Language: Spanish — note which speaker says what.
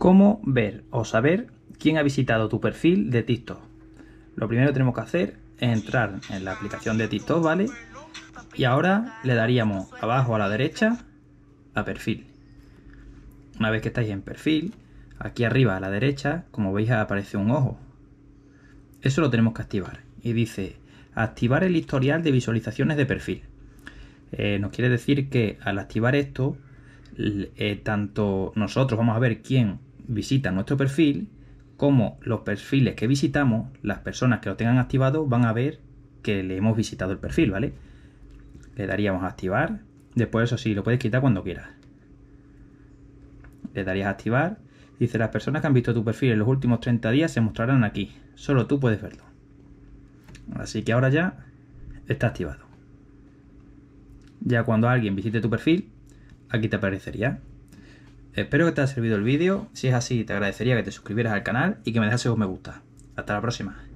Speaker 1: ¿Cómo
Speaker 2: ver o saber quién ha visitado tu perfil de TikTok? Lo primero que tenemos que hacer es entrar en la aplicación de TikTok, ¿vale? Y ahora le daríamos abajo a la derecha a perfil. Una vez que estáis en perfil, aquí arriba a la derecha, como veis aparece un ojo. Eso lo tenemos que activar. Y dice, activar el historial de visualizaciones de perfil. Eh, nos quiere decir que al activar esto, eh, tanto nosotros vamos a ver quién visita nuestro perfil, como los perfiles que visitamos, las personas que lo tengan activado van a ver que le hemos visitado el perfil, ¿vale? Le daríamos a activar. Después, eso sí, lo puedes quitar cuando quieras. Le darías a activar. Dice, las personas que han visto tu perfil en los últimos 30 días se mostrarán aquí. Solo tú puedes verlo. Así que ahora ya está activado. Ya cuando alguien visite tu perfil, aquí te aparecería. Espero que te haya servido el vídeo, si es así te agradecería que te suscribieras al canal y que me dejases un me gusta. Hasta la próxima.